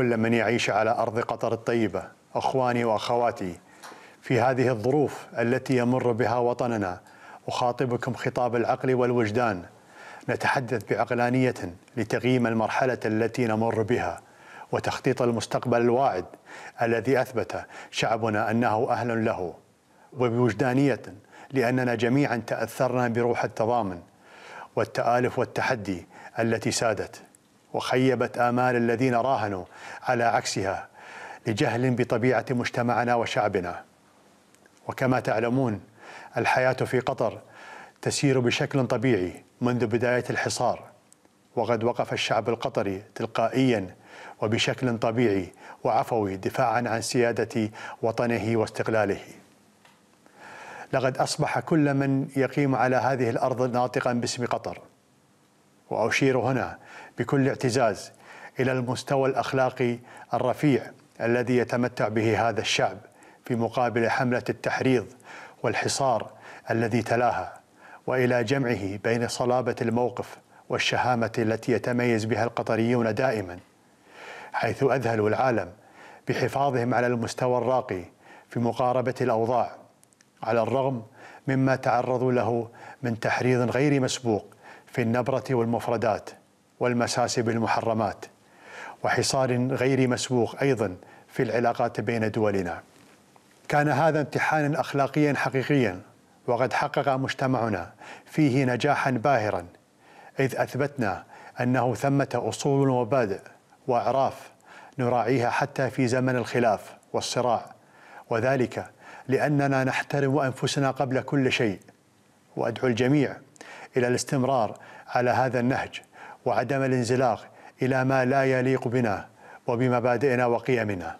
كل من يعيش على أرض قطر الطيبة أخواني وأخواتي في هذه الظروف التي يمر بها وطننا أخاطبكم خطاب العقل والوجدان نتحدث بعقلانية لتقييم المرحلة التي نمر بها وتخطيط المستقبل الواعد الذي أثبت شعبنا أنه أهل له وبوجدانية لأننا جميعا تأثرنا بروح التضامن والتآلف والتحدي التي سادت وخيبت آمال الذين راهنوا على عكسها لجهل بطبيعة مجتمعنا وشعبنا وكما تعلمون الحياة في قطر تسير بشكل طبيعي منذ بداية الحصار وقد وقف الشعب القطري تلقائيا وبشكل طبيعي وعفوي دفاعا عن سيادة وطنه واستقلاله لقد أصبح كل من يقيم على هذه الأرض ناطقا باسم قطر وأشير هنا بكل اعتزاز الى المستوى الاخلاقي الرفيع الذي يتمتع به هذا الشعب في مقابل حمله التحريض والحصار الذي تلاها والى جمعه بين صلابه الموقف والشهامه التي يتميز بها القطريون دائما حيث اذهلوا العالم بحفاظهم على المستوى الراقي في مقاربه الاوضاع على الرغم مما تعرضوا له من تحريض غير مسبوق في النبره والمفردات والمساس بالمحرمات وحصار غير مسبوق ايضا في العلاقات بين دولنا. كان هذا امتحانا اخلاقيا حقيقيا وقد حقق مجتمعنا فيه نجاحا باهرا اذ اثبتنا انه ثمه اصول ومبادئ واعراف نراعيها حتى في زمن الخلاف والصراع وذلك لاننا نحترم انفسنا قبل كل شيء وادعو الجميع الى الاستمرار على هذا النهج وعدم الانزلاق إلى ما لا يليق بنا وبمبادئنا وقيمنا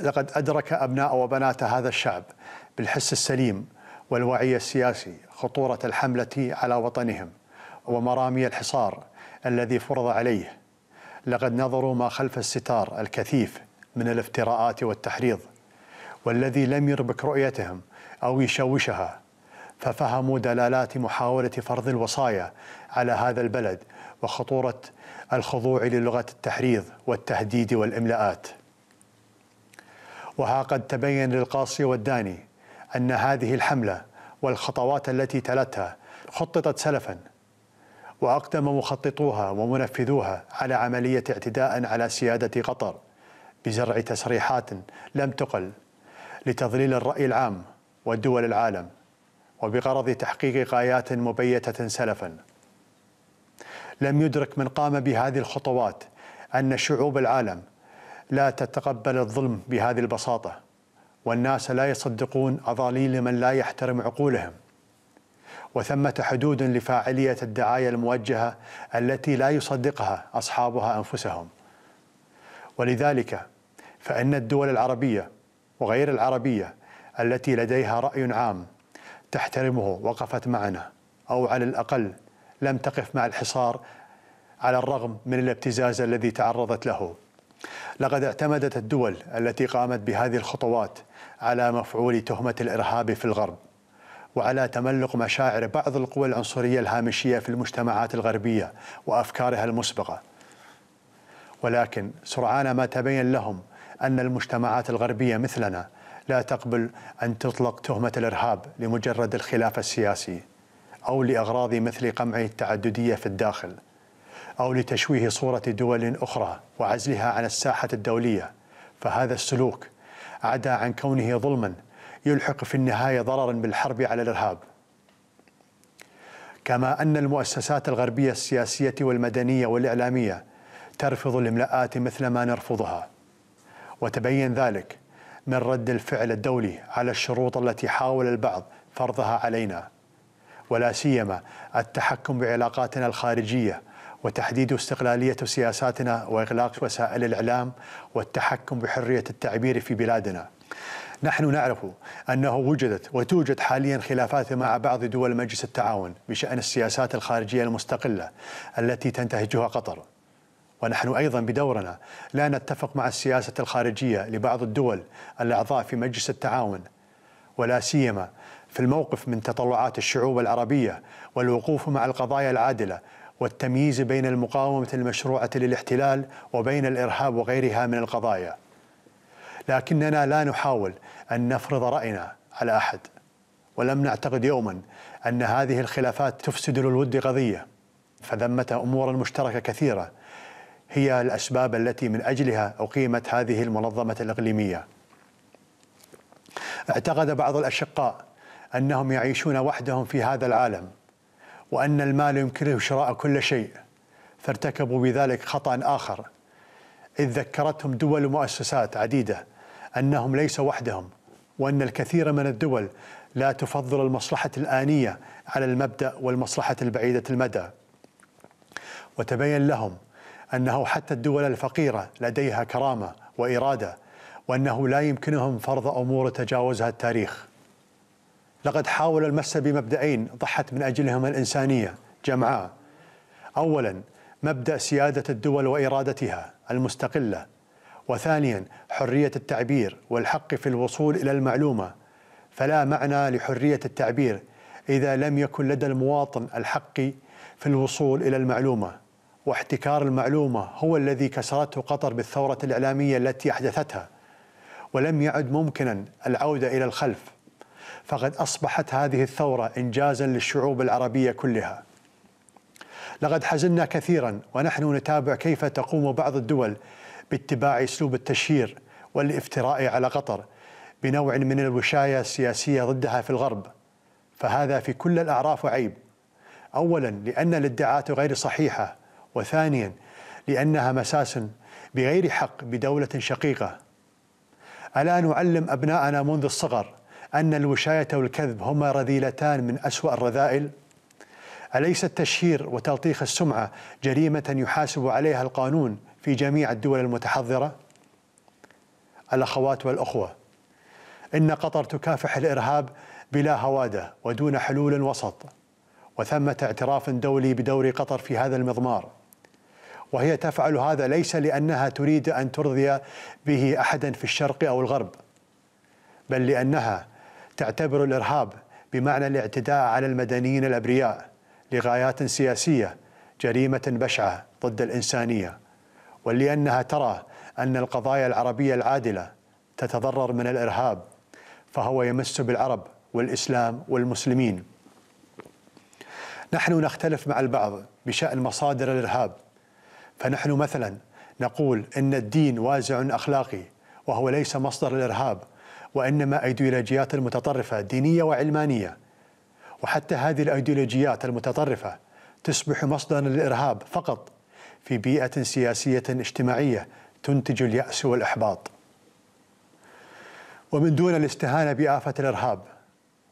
لقد أدرك أبناء وبنات هذا الشعب بالحس السليم والوعي السياسي خطورة الحملة على وطنهم ومرامي الحصار الذي فرض عليه لقد نظروا ما خلف الستار الكثيف من الافتراءات والتحريض والذي لم يربك رؤيتهم أو يشوشها ففهموا دلالات محاولة فرض الوصايا على هذا البلد وخطورة الخضوع للغة التحريض والتهديد والإملاءات وها قد تبين للقاصي والداني أن هذه الحملة والخطوات التي تلتها خططت سلفا وأقدم مخططوها ومنفذوها على عملية اعتداء على سيادة قطر بزرع تسريحات لم تقل لتضليل الرأي العام ودول العالم وبغرض تحقيق غايات مبيتة سلفا لم يدرك من قام بهذه الخطوات أن شعوب العالم لا تتقبل الظلم بهذه البساطة والناس لا يصدقون أضاليل من لا يحترم عقولهم وثمة حدود لفاعلية الدعاية الموجهة التي لا يصدقها أصحابها أنفسهم ولذلك فإن الدول العربية وغير العربية التي لديها رأي عام تحترمه وقفت معنا أو على الأقل لم تقف مع الحصار على الرغم من الابتزاز الذي تعرضت له لقد اعتمدت الدول التي قامت بهذه الخطوات على مفعول تهمة الإرهاب في الغرب وعلى تملق مشاعر بعض القوى العنصرية الهامشية في المجتمعات الغربية وأفكارها المسبقة ولكن سرعان ما تبين لهم أن المجتمعات الغربية مثلنا لا تقبل أن تطلق تهمة الإرهاب لمجرد الخلاف السياسي أو لأغراض مثل قمع التعددية في الداخل أو لتشويه صورة دول أخرى وعزلها عن الساحة الدولية فهذا السلوك عدا عن كونه ظلما يلحق في النهاية ضررا بالحرب على الإرهاب كما أن المؤسسات الغربية السياسية والمدنية والإعلامية ترفض الإملاءات مثل ما نرفضها وتبين ذلك من رد الفعل الدولي على الشروط التي حاول البعض فرضها علينا ولا سيما التحكم بعلاقاتنا الخارجيه وتحديد استقلاليه سياساتنا واغلاق وسائل الاعلام والتحكم بحريه التعبير في بلادنا. نحن نعرف انه وجدت وتوجد حاليا خلافات مع بعض دول مجلس التعاون بشان السياسات الخارجيه المستقله التي تنتهجها قطر. ونحن أيضا بدورنا لا نتفق مع السياسة الخارجية لبعض الدول الأعضاء في مجلس التعاون ولا سيما في الموقف من تطلعات الشعوب العربية والوقوف مع القضايا العادلة والتمييز بين المقاومة المشروعة للاحتلال وبين الإرهاب وغيرها من القضايا لكننا لا نحاول أن نفرض رأينا على أحد ولم نعتقد يوما أن هذه الخلافات تفسد للود قضية فثمة امور مشتركة كثيرة هي الأسباب التي من أجلها أقيمت هذه المنظمة الإقليمية اعتقد بعض الأشقاء أنهم يعيشون وحدهم في هذا العالم وأن المال يمكنه شراء كل شيء فارتكبوا بذلك خطأ آخر إذ ذكرتهم دول ومؤسسات عديدة أنهم ليسوا وحدهم وأن الكثير من الدول لا تفضل المصلحة الآنية على المبدأ والمصلحة البعيدة المدى وتبين لهم أنه حتى الدول الفقيرة لديها كرامة وإرادة وأنه لا يمكنهم فرض أمور تجاوزها التاريخ لقد حاول المس بمبدأين ضحت من أجلهما الإنسانية جمعاء أولا مبدأ سيادة الدول وإرادتها المستقلة وثانيا حرية التعبير والحق في الوصول إلى المعلومة فلا معنى لحرية التعبير إذا لم يكن لدى المواطن الحق في الوصول إلى المعلومة واحتكار المعلومه هو الذي كسرته قطر بالثوره الاعلاميه التي احدثتها ولم يعد ممكنا العوده الى الخلف فقد اصبحت هذه الثوره انجازا للشعوب العربيه كلها لقد حزنا كثيرا ونحن نتابع كيف تقوم بعض الدول باتباع اسلوب التشهير والافتراء على قطر بنوع من الوشايه السياسيه ضدها في الغرب فهذا في كل الاعراف عيب اولا لان الادعاءات غير صحيحه وثانيا لأنها مساس بغير حق بدولة شقيقة ألا نعلم أبناءنا منذ الصغر أن الوشاية والكذب هما رذيلتان من أسوأ الرذائل؟ أليس التشهير وتلطيخ السمعة جريمة يحاسب عليها القانون في جميع الدول المتحضرة؟ الأخوات والأخوة إن قطر تكافح الإرهاب بلا هوادة ودون حلول وسط وثمة اعتراف دولي بدور قطر في هذا المضمار وهي تفعل هذا ليس لأنها تريد أن ترضي به أحدا في الشرق أو الغرب بل لأنها تعتبر الإرهاب بمعنى الاعتداء على المدنيين الأبرياء لغايات سياسية جريمة بشعة ضد الإنسانية ولأنها ترى أن القضايا العربية العادلة تتضرر من الإرهاب فهو يمس بالعرب والإسلام والمسلمين نحن نختلف مع البعض بشأن مصادر الإرهاب فنحن مثلا نقول ان الدين وازع اخلاقي وهو ليس مصدر الارهاب وانما ايديولوجيات المتطرفه دينيه وعلمانيه وحتى هذه الايديولوجيات المتطرفه تصبح مصدرا للارهاب فقط في بيئه سياسيه اجتماعيه تنتج الياس والاحباط ومن دون الاستهانه بافه الارهاب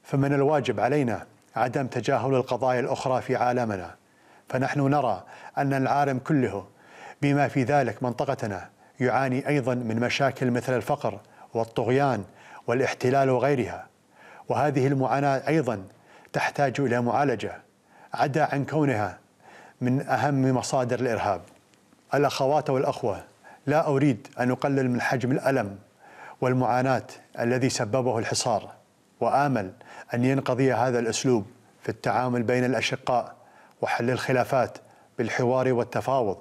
فمن الواجب علينا عدم تجاهل القضايا الاخرى في عالمنا فنحن نرى ان العالم كله بما في ذلك منطقتنا يعاني ايضا من مشاكل مثل الفقر والطغيان والاحتلال وغيرها وهذه المعاناه ايضا تحتاج الى معالجه عدا عن كونها من اهم مصادر الارهاب. الاخوات والاخوه لا اريد ان اقلل من حجم الالم والمعاناه الذي سببه الحصار وامل ان ينقضي هذا الاسلوب في التعامل بين الاشقاء وحل الخلافات بالحوار والتفاوض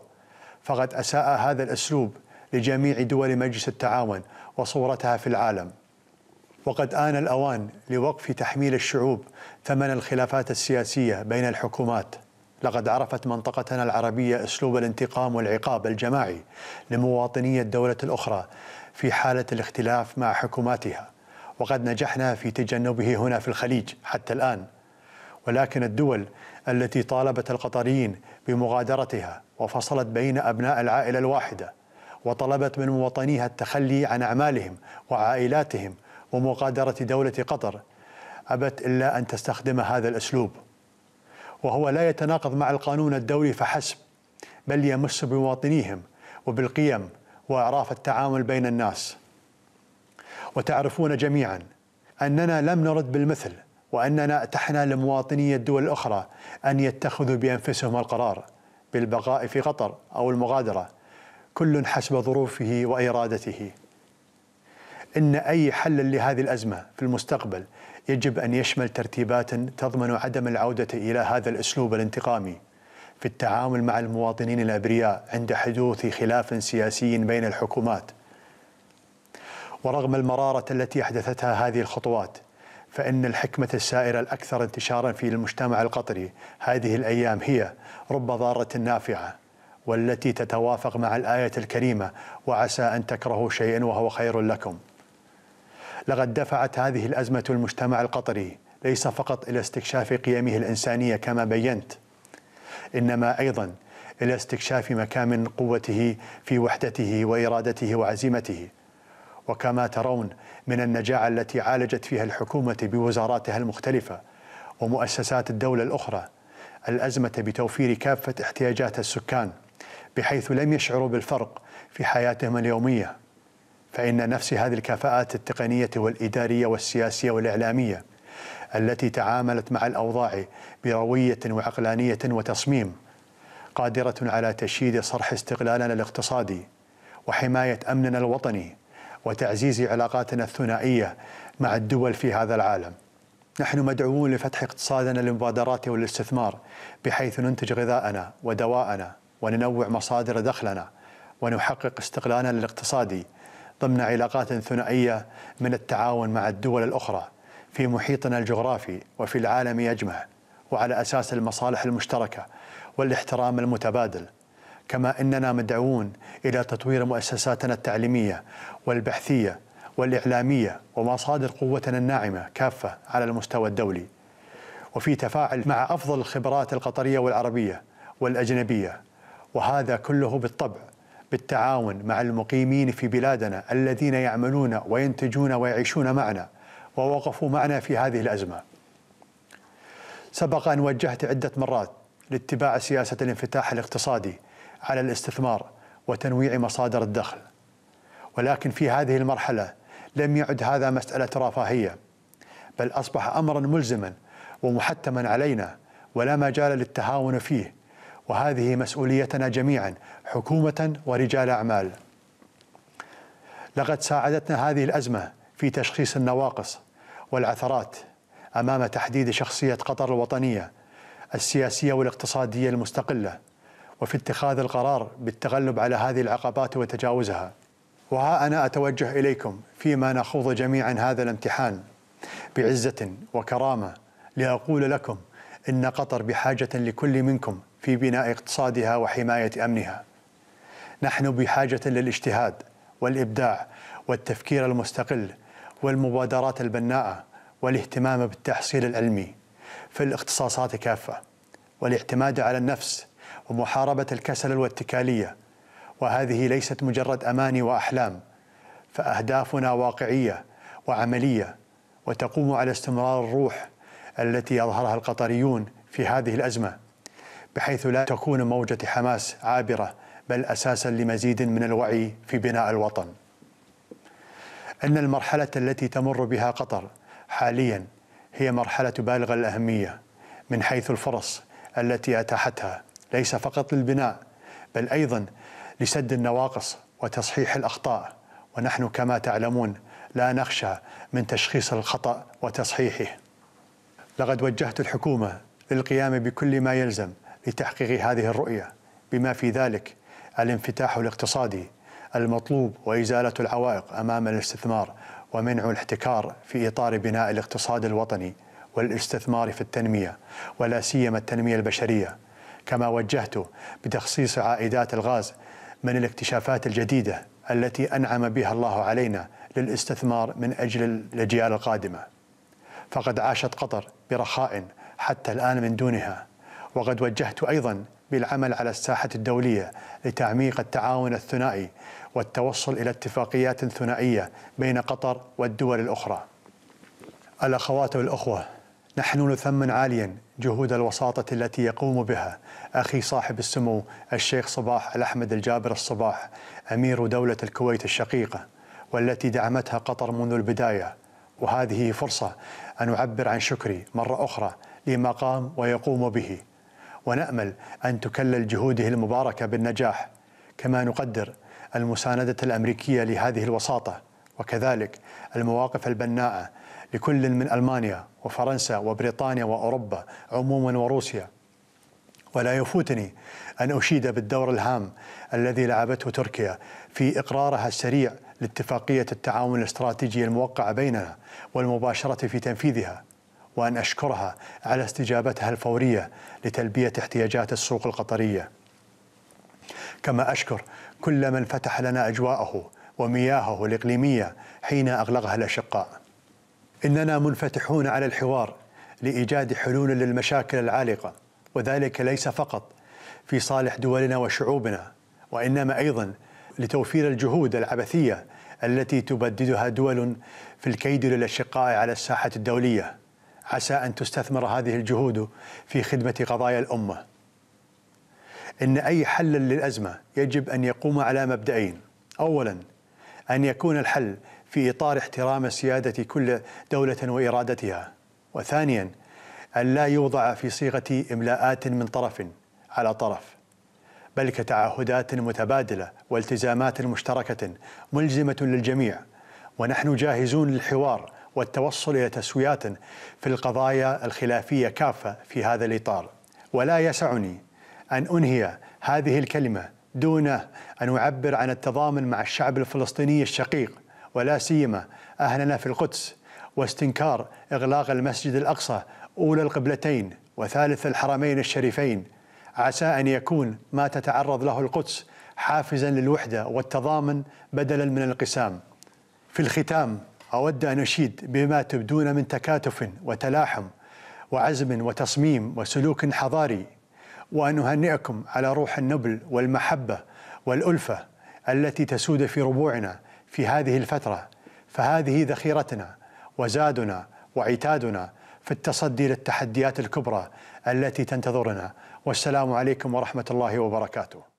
فقد أساء هذا الأسلوب لجميع دول مجلس التعاون وصورتها في العالم وقد آن الأوان لوقف تحميل الشعوب ثمن الخلافات السياسية بين الحكومات لقد عرفت منطقتنا العربية أسلوب الانتقام والعقاب الجماعي لمواطني الدولة الأخرى في حالة الاختلاف مع حكوماتها وقد نجحنا في تجنبه هنا في الخليج حتى الآن ولكن الدول التي طالبت القطريين بمغادرتها وفصلت بين أبناء العائلة الواحدة وطلبت من مواطنيها التخلي عن أعمالهم وعائلاتهم ومغادرة دولة قطر أبت إلا أن تستخدم هذا الأسلوب وهو لا يتناقض مع القانون الدولي فحسب بل يمس بمواطنيهم وبالقيم وإعراف التعامل بين الناس وتعرفون جميعا أننا لم نرد بالمثل وأننا أتحنا لمواطني الدول الأخرى أن يتخذوا بأنفسهم القرار بالبقاء في قطر أو المغادرة كل حسب ظروفه وإرادته إن أي حل لهذه الأزمة في المستقبل يجب أن يشمل ترتيبات تضمن عدم العودة إلى هذا الأسلوب الانتقامي في التعامل مع المواطنين الابرياء عند حدوث خلاف سياسي بين الحكومات. ورغم المراره التي احدثتها هذه الخطوات فإن الحكمة السائرة الأكثر انتشارا في المجتمع القطري هذه الأيام هي رب ضارة نافعة والتي تتوافق مع الآية الكريمة وعسى أن تكرهوا شيئا وهو خير لكم لقد دفعت هذه الأزمة المجتمع القطري ليس فقط إلى استكشاف قيمه الإنسانية كما بينت إنما أيضا إلى استكشاف مكامن قوته في وحدته وإرادته وعزيمته وكما ترون من النجاعة التي عالجت فيها الحكومة بوزاراتها المختلفة ومؤسسات الدولة الأخرى الأزمة بتوفير كافة احتياجات السكان بحيث لم يشعروا بالفرق في حياتهم اليومية فإن نفس هذه الكفاءات التقنية والإدارية والسياسية والإعلامية التي تعاملت مع الأوضاع بروية وعقلانية وتصميم قادرة على تشييد صرح استقلالنا الاقتصادي وحماية أمننا الوطني وتعزيز علاقاتنا الثنائية مع الدول في هذا العالم نحن مدعوون لفتح اقتصادنا للمبادرات والاستثمار بحيث ننتج غذاءنا ودواءنا وننوع مصادر دخلنا ونحقق استقلالنا الاقتصادي ضمن علاقات ثنائية من التعاون مع الدول الأخرى في محيطنا الجغرافي وفي العالم يجمع وعلى أساس المصالح المشتركة والاحترام المتبادل كما اننا مدعوون الى تطوير مؤسساتنا التعليميه والبحثيه والاعلاميه ومصادر قوتنا الناعمه كافه على المستوى الدولي. وفي تفاعل مع افضل الخبرات القطريه والعربيه والاجنبيه وهذا كله بالطبع بالتعاون مع المقيمين في بلادنا الذين يعملون وينتجون ويعيشون معنا ووقفوا معنا في هذه الازمه. سبق ان وجهت عده مرات لاتباع سياسه الانفتاح الاقتصادي على الاستثمار وتنويع مصادر الدخل ولكن في هذه المرحله لم يعد هذا مساله رفاهيه بل اصبح امرا ملزما ومحتما علينا ولا مجال للتهاون فيه وهذه مسؤوليتنا جميعا حكومه ورجال اعمال لقد ساعدتنا هذه الازمه في تشخيص النواقص والعثرات امام تحديد شخصيه قطر الوطنيه السياسيه والاقتصاديه المستقله وفي اتخاذ القرار بالتغلب على هذه العقبات وتجاوزها وها أنا أتوجه إليكم فيما نخوض جميعا هذا الامتحان بعزة وكرامة لأقول لكم إن قطر بحاجة لكل منكم في بناء اقتصادها وحماية أمنها نحن بحاجة للاجتهاد والإبداع والتفكير المستقل والمبادرات البناءة والاهتمام بالتحصيل العلمي في الاختصاصات كافة والاعتماد على النفس ومحاربة الكسل والاتكالية وهذه ليست مجرد أماني وأحلام فأهدافنا واقعية وعملية وتقوم على استمرار الروح التي يظهرها القطريون في هذه الأزمة بحيث لا تكون موجة حماس عابرة بل أساسا لمزيد من الوعي في بناء الوطن أن المرحلة التي تمر بها قطر حاليا هي مرحلة بالغ الأهمية من حيث الفرص التي أتاحتها ليس فقط للبناء بل ايضا لسد النواقص وتصحيح الاخطاء ونحن كما تعلمون لا نخشى من تشخيص الخطا وتصحيحه لقد وجهت الحكومه للقيام بكل ما يلزم لتحقيق هذه الرؤيه بما في ذلك الانفتاح الاقتصادي المطلوب وازاله العوائق امام الاستثمار ومنع الاحتكار في اطار بناء الاقتصاد الوطني والاستثمار في التنميه ولا سيما التنميه البشريه كما وجهت بتخصيص عائدات الغاز من الاكتشافات الجديدة التي أنعم بها الله علينا للاستثمار من أجل الأجيال القادمة فقد عاشت قطر برخاء حتى الآن من دونها وقد وجهت أيضا بالعمل على الساحة الدولية لتعميق التعاون الثنائي والتوصل إلى اتفاقيات ثنائية بين قطر والدول الأخرى الأخوات والأخوة نحن نثمن عاليا جهود الوساطة التي يقوم بها أخي صاحب السمو الشيخ صباح الأحمد الجابر الصباح أمير دولة الكويت الشقيقة والتي دعمتها قطر منذ البداية وهذه فرصة أن أعبر عن شكري مرة أخرى لما قام ويقوم به ونأمل أن تكلل جهوده المباركة بالنجاح كما نقدر المساندة الأمريكية لهذه الوساطة وكذلك المواقف البناءة لكل من ألمانيا وفرنسا وبريطانيا وأوروبا عموما وروسيا ولا يفوتني أن أشيد بالدور الهام الذي لعبته تركيا في إقرارها السريع لاتفاقية التعاون الاستراتيجي الموقعة بيننا والمباشرة في تنفيذها وأن أشكرها على استجابتها الفورية لتلبية احتياجات السوق القطرية كما أشكر كل من فتح لنا أجواءه ومياهه الإقليمية حين أغلقها الأشقاء إننا منفتحون على الحوار لإيجاد حلول للمشاكل العالقة وذلك ليس فقط في صالح دولنا وشعوبنا وإنما أيضا لتوفير الجهود العبثية التي تبددها دول في الكيد للأشقاء على الساحة الدولية عسى أن تستثمر هذه الجهود في خدمة قضايا الأمة إن أي حل للأزمة يجب أن يقوم على مبدئين أولاً أن يكون الحل في إطار احترام سيادة كل دولة وإرادتها وثانيا أن لا يوضع في صيغة إملاءات من طرف على طرف بل كتعهدات متبادلة والتزامات مشتركة ملزمة للجميع ونحن جاهزون للحوار والتوصل إلى تسويات في القضايا الخلافية كافة في هذا الإطار ولا يسعني أن أنهي هذه الكلمة دون أن أعبر عن التضامن مع الشعب الفلسطيني الشقيق ولا سيما أهلنا في القدس واستنكار إغلاق المسجد الأقصى أولى القبلتين وثالث الحرمين الشريفين عسى أن يكون ما تتعرض له القدس حافزا للوحدة والتضامن بدلا من الانقسام في الختام أود أن أشيد بما تبدون من تكاتف وتلاحم وعزم وتصميم وسلوك حضاري وأن أهنئكم على روح النبل والمحبة والألفة التي تسود في ربوعنا في هذه الفترة فهذه ذخيرتنا وزادنا وعتادنا في التصدي للتحديات الكبرى التي تنتظرنا والسلام عليكم ورحمة الله وبركاته